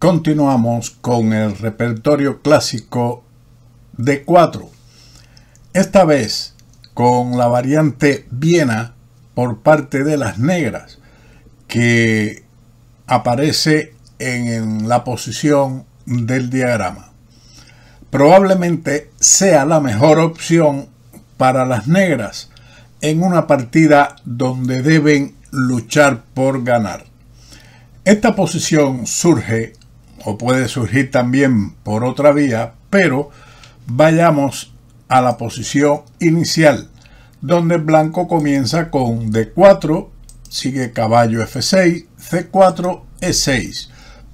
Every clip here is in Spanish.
Continuamos con el repertorio clásico de 4, Esta vez con la variante Viena por parte de las negras, que aparece en la posición del diagrama. Probablemente sea la mejor opción para las negras en una partida donde deben luchar por ganar. Esta posición surge o puede surgir también por otra vía, pero vayamos a la posición inicial, donde blanco comienza con D4, sigue caballo F6, C4, E6,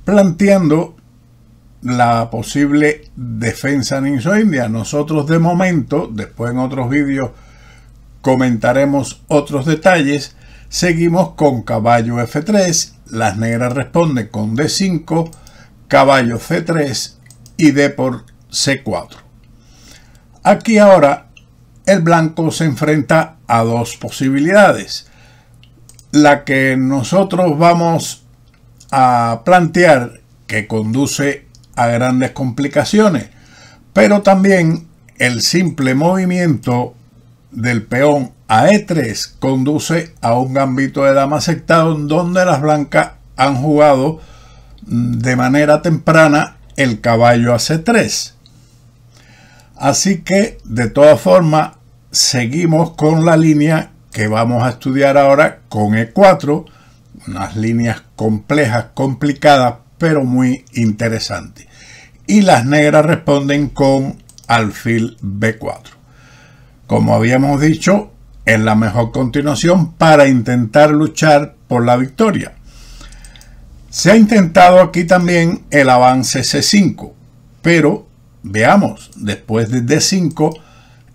planteando la posible defensa niso-india. Nosotros de momento, después en otros vídeos comentaremos otros detalles, seguimos con caballo F3, las negras responden con D5, caballo C3 y D por C4. Aquí ahora el blanco se enfrenta a dos posibilidades. La que nosotros vamos a plantear que conduce a grandes complicaciones, pero también el simple movimiento del peón a E3 conduce a un gambito de dama aceptado donde las blancas han jugado de manera temprana, el caballo a C3. Así que, de todas formas, seguimos con la línea que vamos a estudiar ahora con E4, unas líneas complejas, complicadas, pero muy interesantes. Y las negras responden con alfil B4. Como habíamos dicho, es la mejor continuación para intentar luchar por la victoria. Se ha intentado aquí también el avance C5, pero veamos, después de D5,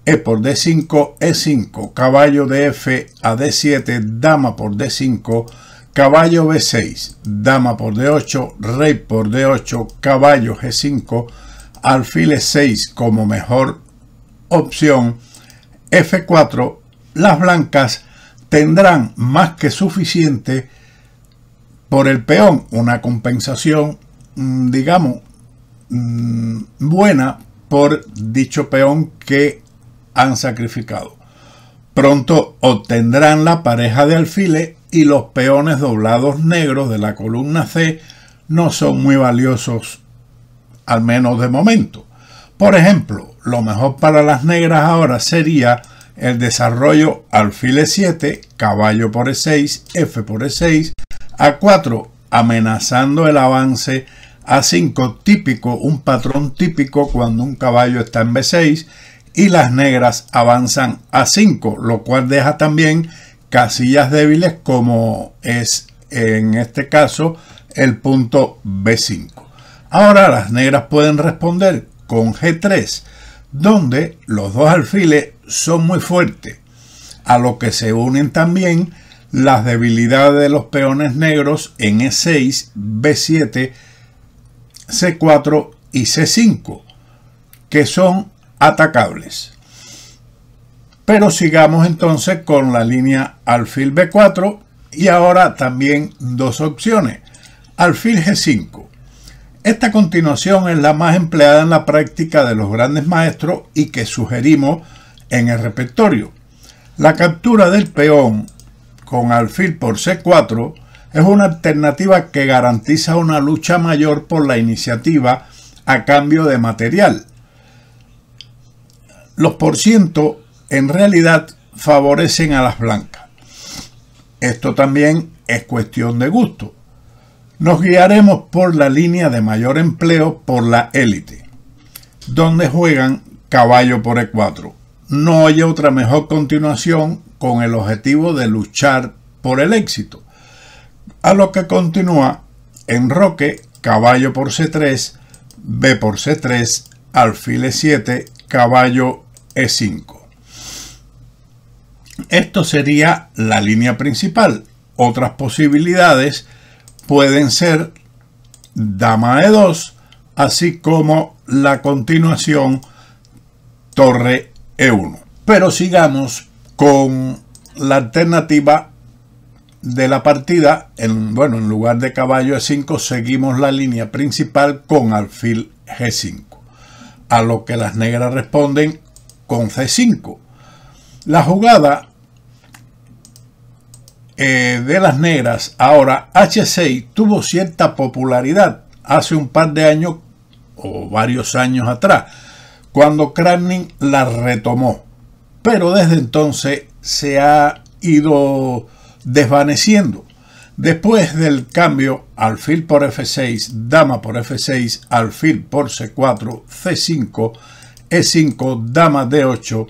E por D5, E5, caballo de F a D7, dama por D5, caballo B6, dama por D8, rey por D8, caballo G5, alfil E6 como mejor opción, F4, las blancas tendrán más que suficiente por el peón una compensación, mm, digamos, mm, buena por dicho peón que han sacrificado. Pronto obtendrán la pareja de alfiles y los peones doblados negros de la columna C no son muy valiosos, al menos de momento. Por ejemplo, lo mejor para las negras ahora sería el desarrollo alfile 7, caballo por E6, F por E6, a4, amenazando el avance. A5, típico, un patrón típico cuando un caballo está en B6 y las negras avanzan a 5, lo cual deja también casillas débiles como es en este caso el punto B5. Ahora las negras pueden responder con G3, donde los dos alfiles son muy fuertes, a lo que se unen también las debilidades de los peones negros en E6, B7, C4 y C5, que son atacables. Pero sigamos entonces con la línea alfil B4 y ahora también dos opciones. Alfil G5. Esta continuación es la más empleada en la práctica de los grandes maestros y que sugerimos en el repertorio. La captura del peón con alfil por C4 es una alternativa que garantiza una lucha mayor por la iniciativa a cambio de material. Los por ciento en realidad favorecen a las blancas. Esto también es cuestión de gusto. Nos guiaremos por la línea de mayor empleo por la élite, donde juegan caballo por E4 no haya otra mejor continuación con el objetivo de luchar por el éxito. A lo que continúa en roque, caballo por C3, B por C3, alfil E7, caballo E5. Esto sería la línea principal. Otras posibilidades pueden ser dama E2, así como la continuación torre e Pero sigamos con la alternativa de la partida. En, bueno, en lugar de caballo E5 seguimos la línea principal con alfil G5. A lo que las negras responden con C5. La jugada eh, de las negras, ahora H6, tuvo cierta popularidad hace un par de años o varios años atrás cuando Kramnik la retomó. Pero desde entonces se ha ido desvaneciendo. Después del cambio alfil por F6, dama por F6, alfil por C4, C5, E5, dama D8,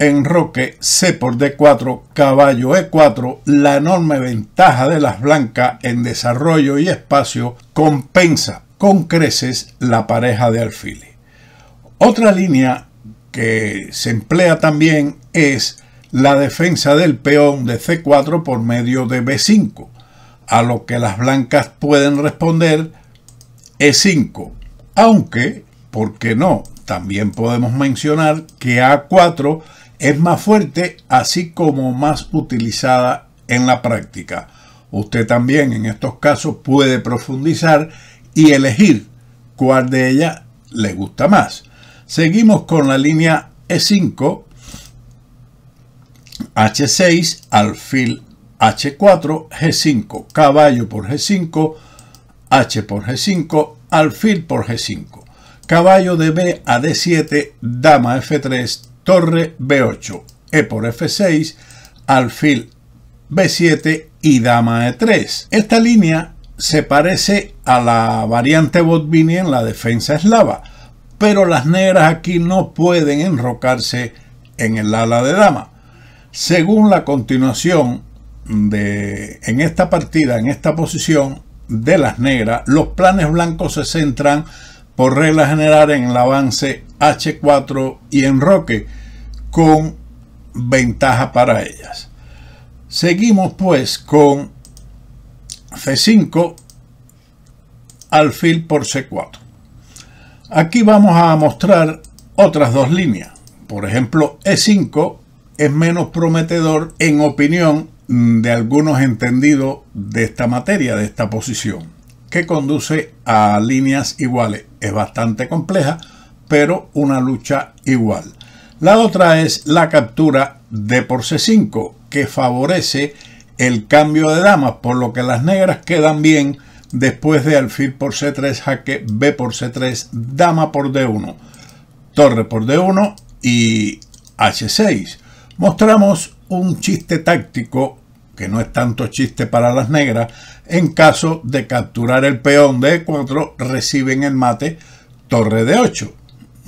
enroque C por D4, caballo E4, la enorme ventaja de las blancas en desarrollo y espacio compensa con creces la pareja de alfiles. Otra línea que se emplea también es la defensa del peón de C4 por medio de B5, a lo que las blancas pueden responder E5, aunque, ¿por qué no? También podemos mencionar que A4 es más fuerte, así como más utilizada en la práctica. Usted también en estos casos puede profundizar y elegir cuál de ellas le gusta más. Seguimos con la línea E5, H6, alfil H4, G5, caballo por G5, H por G5, alfil por G5. Caballo de B a D7, dama F3, torre B8, E por F6, alfil B7 y dama E3. Esta línea se parece a la variante botvini en la defensa eslava, pero las negras aquí no pueden enrocarse en el ala de dama. Según la continuación de, en esta partida, en esta posición de las negras, los planes blancos se centran por regla general en el avance H4 y enroque con ventaja para ellas. Seguimos pues con C5, alfil por C4. Aquí vamos a mostrar otras dos líneas. Por ejemplo, E5 es menos prometedor en opinión de algunos entendidos de esta materia, de esta posición, que conduce a líneas iguales. Es bastante compleja, pero una lucha igual. La otra es la captura de por C5, que favorece el cambio de damas, por lo que las negras quedan bien después de alfil por c3, jaque b por c3, dama por d1, torre por d1 y h6. Mostramos un chiste táctico, que no es tanto chiste para las negras, en caso de capturar el peón de e4, reciben el mate torre de 8.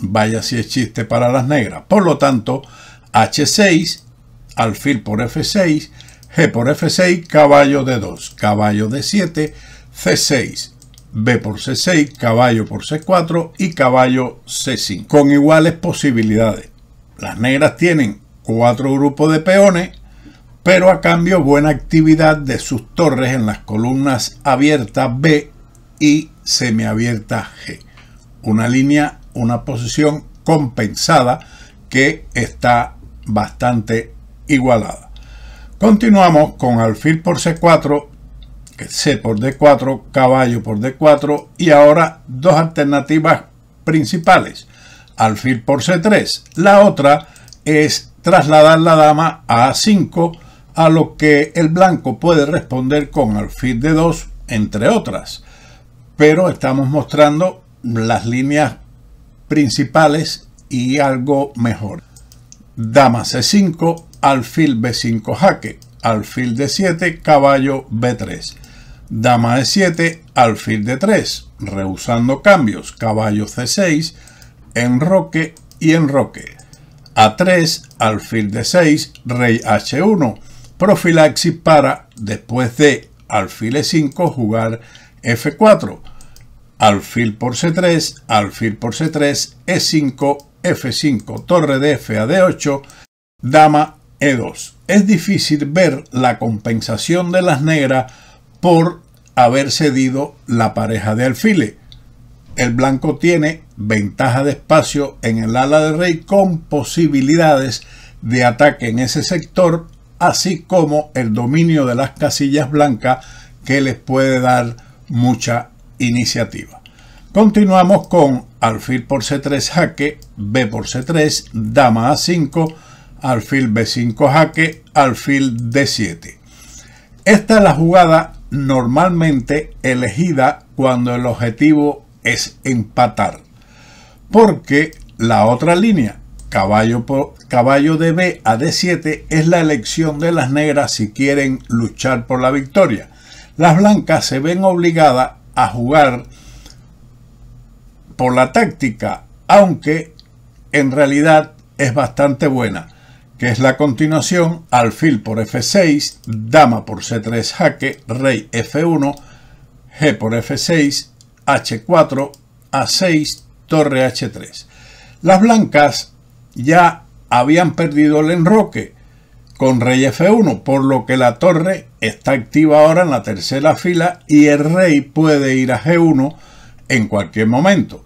Vaya si es chiste para las negras. Por lo tanto, h6, alfil por f6, G por F6, caballo de 2, caballo de 7, C6, B por C6, caballo por C4 y caballo C5, con iguales posibilidades. Las negras tienen cuatro grupos de peones, pero a cambio buena actividad de sus torres en las columnas abiertas B y semiabierta G. Una línea, una posición compensada que está bastante igualada. Continuamos con alfil por C4, C por D4, caballo por D4 y ahora dos alternativas principales. Alfil por C3. La otra es trasladar la dama a A5, a lo que el blanco puede responder con alfil de 2, entre otras. Pero estamos mostrando las líneas principales y algo mejor. Dama C5, alfil b5 jaque, alfil d7, caballo b3, dama e7, alfil d3, rehusando cambios, caballo c6, enroque y enroque, a3, alfil d6, rey h1, profilaxis para, después de alfil e5, jugar f4, alfil por c3, alfil por c3, e5, f5, torre de f a 8 dama e2. Es difícil ver la compensación de las negras por haber cedido la pareja de alfiles. El blanco tiene ventaja de espacio en el ala de rey con posibilidades de ataque en ese sector, así como el dominio de las casillas blancas que les puede dar mucha iniciativa. Continuamos con alfil por c3 jaque, b por c3, dama a5, alfil b5 jaque, alfil d7. Esta es la jugada normalmente elegida cuando el objetivo es empatar, porque la otra línea, caballo, por, caballo de B a D7, es la elección de las negras si quieren luchar por la victoria. Las blancas se ven obligadas a jugar por la táctica, aunque en realidad es bastante buena que es la continuación, alfil por f6, dama por c3 jaque, rey f1, g por f6, h4, a6, torre h3. Las blancas ya habían perdido el enroque con rey f1, por lo que la torre está activa ahora en la tercera fila y el rey puede ir a g1 en cualquier momento.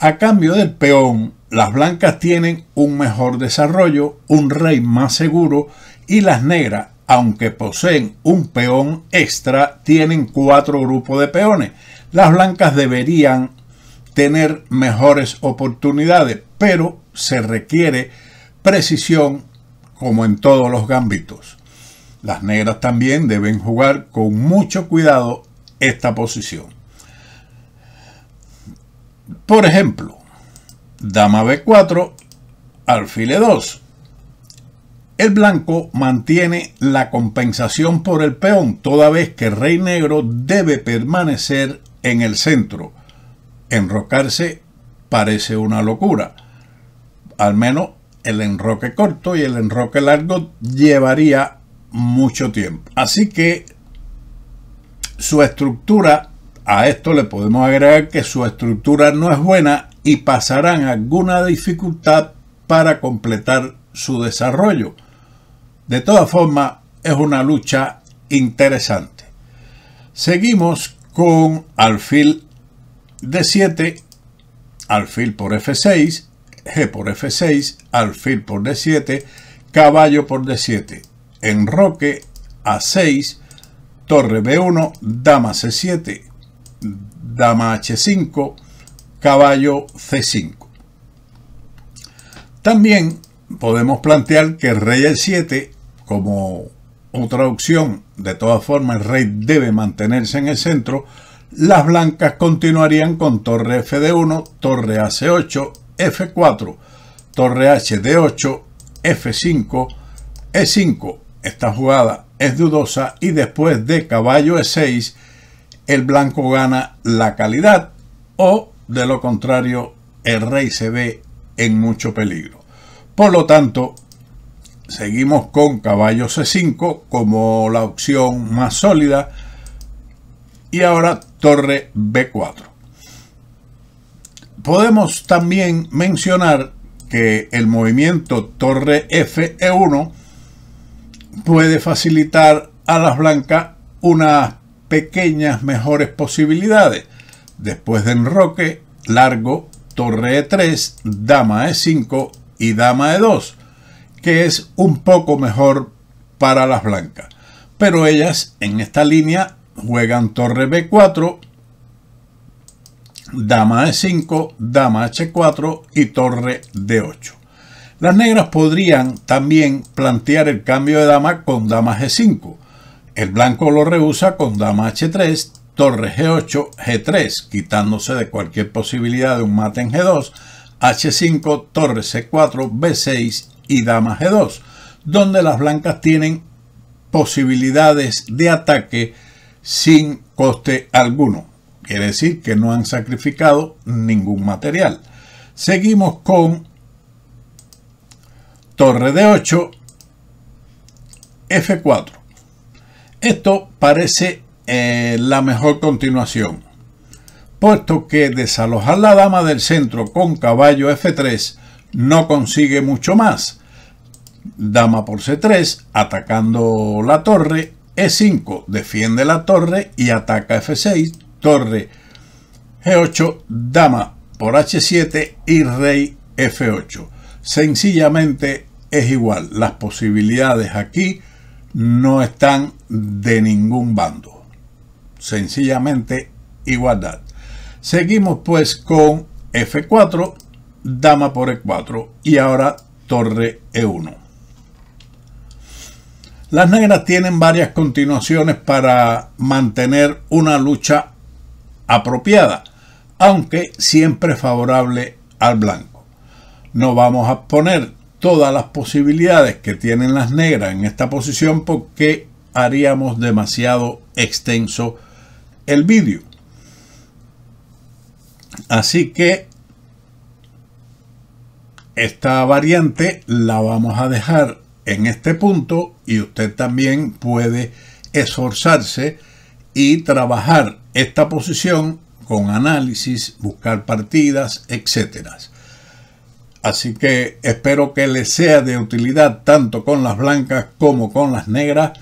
A cambio del peón, las blancas tienen un mejor desarrollo, un rey más seguro y las negras, aunque poseen un peón extra, tienen cuatro grupos de peones. Las blancas deberían tener mejores oportunidades, pero se requiere precisión como en todos los gambitos. Las negras también deben jugar con mucho cuidado esta posición. Por ejemplo, dama b4, alfil 2 El blanco mantiene la compensación por el peón, toda vez que el rey negro debe permanecer en el centro. Enrocarse parece una locura. Al menos el enroque corto y el enroque largo llevaría mucho tiempo. Así que su estructura, a esto le podemos agregar que su estructura no es buena y pasarán alguna dificultad para completar su desarrollo. De todas formas, es una lucha interesante. Seguimos con alfil D7, alfil por F6, G por F6, alfil por D7, caballo por D7, enroque A6, torre B1, dama C7, dama H5, caballo C5. También podemos plantear que el rey E7, como otra opción, de todas formas el rey debe mantenerse en el centro, las blancas continuarían con torre f de 1 torre AC8, F4, torre h de 8 F5, E5. Esta jugada es dudosa y después de caballo E6, el blanco gana la calidad o de lo contrario, el rey se ve en mucho peligro. Por lo tanto, seguimos con caballo C5 como la opción más sólida. Y ahora torre B4. Podemos también mencionar que el movimiento torre F1 e puede facilitar a las blancas unas pequeñas mejores posibilidades. Después de enroque, largo, torre E3, dama E5 y dama E2, que es un poco mejor para las blancas. Pero ellas en esta línea juegan torre B4, dama E5, dama H4 y torre D8. Las negras podrían también plantear el cambio de dama con dama G5. El blanco lo rehúsa con dama H3, torre G8, G3, quitándose de cualquier posibilidad de un mate en G2, H5, torre C4, B6 y dama G2, donde las blancas tienen posibilidades de ataque sin coste alguno. Quiere decir que no han sacrificado ningún material. Seguimos con torre D8, F4. Esto parece eh, la mejor continuación, puesto que desalojar la dama del centro con caballo F3 no consigue mucho más. Dama por C3, atacando la torre, E5, defiende la torre y ataca F6, torre G8, dama por H7 y rey F8. Sencillamente es igual, las posibilidades aquí no están de ningún bando sencillamente igualdad. Seguimos pues con F4, dama por E4 y ahora torre E1. Las negras tienen varias continuaciones para mantener una lucha apropiada, aunque siempre favorable al blanco. No vamos a poner todas las posibilidades que tienen las negras en esta posición porque haríamos demasiado extenso el vídeo. Así que esta variante la vamos a dejar en este punto y usted también puede esforzarse y trabajar esta posición con análisis, buscar partidas, etcétera. Así que espero que les sea de utilidad tanto con las blancas como con las negras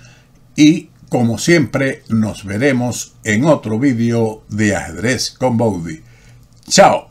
y como siempre, nos veremos en otro vídeo de ajedrez con Baudi. ¡Chao!